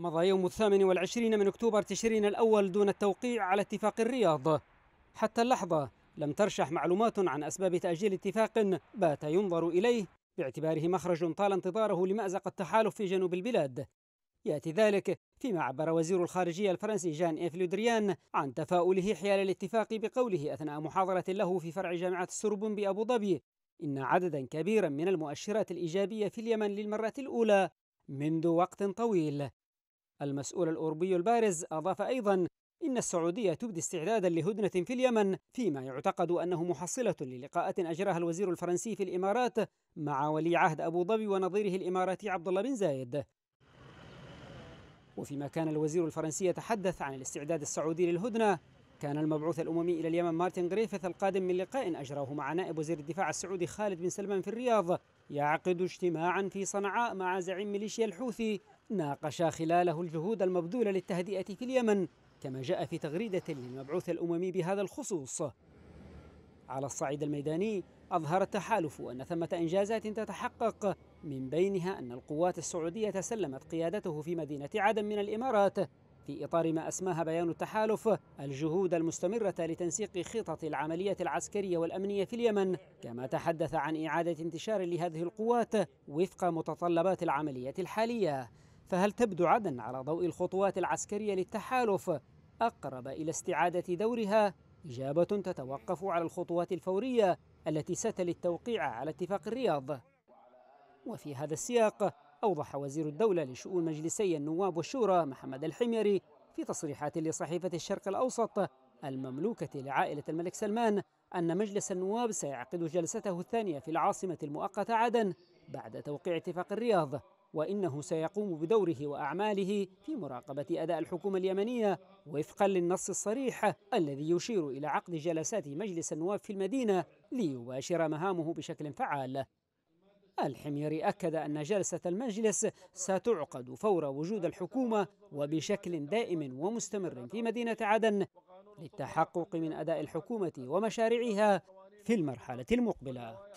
مضى يوم الثامن والعشرين من أكتوبر تشرين الأول دون التوقيع على اتفاق الرياض حتى اللحظة لم ترشح معلومات عن أسباب تأجيل اتفاق بات ينظر إليه باعتباره مخرج طال انتظاره لمأزق التحالف في جنوب البلاد يأتي ذلك فيما عبر وزير الخارجية الفرنسي جان إيف لودريان عن تفاؤله حيال الاتفاق بقوله أثناء محاضرة له في فرع جامعة السربون بأبو ظبي إن عددا كبيرا من المؤشرات الإيجابية في اليمن للمرة الأولى منذ وقت طويل المسؤول الأوروبي البارز أضاف أيضا إن السعودية تبدي استعدادا لهدنة في اليمن فيما يعتقد أنه محصلة للقاءات أجراها الوزير الفرنسي في الإمارات مع ولي عهد أبو ظبي ونظيره الإماراتي عبد الله بن زايد وفيما كان الوزير الفرنسي يتحدث عن الاستعداد السعودي للهدنة كان المبعوث الأممي إلى اليمن مارتن غريفيث القادم من لقاء أجراه مع نائب وزير الدفاع السعودي خالد بن سلمان في الرياض يعقد اجتماعا في صنعاء مع زعيم ميليشيا الحوثي ناقش خلاله الجهود المبذولة للتهدئة في اليمن كما جاء في تغريدة للمبعوث الأممي بهذا الخصوص على الصعيد الميداني أظهر التحالف أن ثمة إنجازات تتحقق من بينها أن القوات السعودية سلمت قيادته في مدينة عدن من الإمارات في إطار ما أسماها بيان التحالف الجهود المستمرة لتنسيق خطط العملية العسكرية والأمنية في اليمن كما تحدث عن إعادة انتشار لهذه القوات وفق متطلبات العملية الحالية فهل تبدو عدن على ضوء الخطوات العسكرية للتحالف أقرب إلى استعادة دورها؟ إجابة تتوقف على الخطوات الفورية التي ستلي التوقيع على اتفاق الرياض وفي هذا السياق أوضح وزير الدولة لشؤون مجلسي النواب والشورى محمد الحميري في تصريحات لصحيفة الشرق الأوسط المملوكة لعائلة الملك سلمان أن مجلس النواب سيعقد جلسته الثانية في العاصمة المؤقتة عدن بعد توقيع اتفاق الرياض وانه سيقوم بدوره واعماله في مراقبه اداء الحكومه اليمنيه وفقا للنص الصريح الذي يشير الى عقد جلسات مجلس النواب في المدينه ليباشر مهامه بشكل فعال. الحميري اكد ان جلسه المجلس ستعقد فور وجود الحكومه وبشكل دائم ومستمر في مدينه عدن للتحقق من اداء الحكومه ومشاريعها في المرحله المقبله.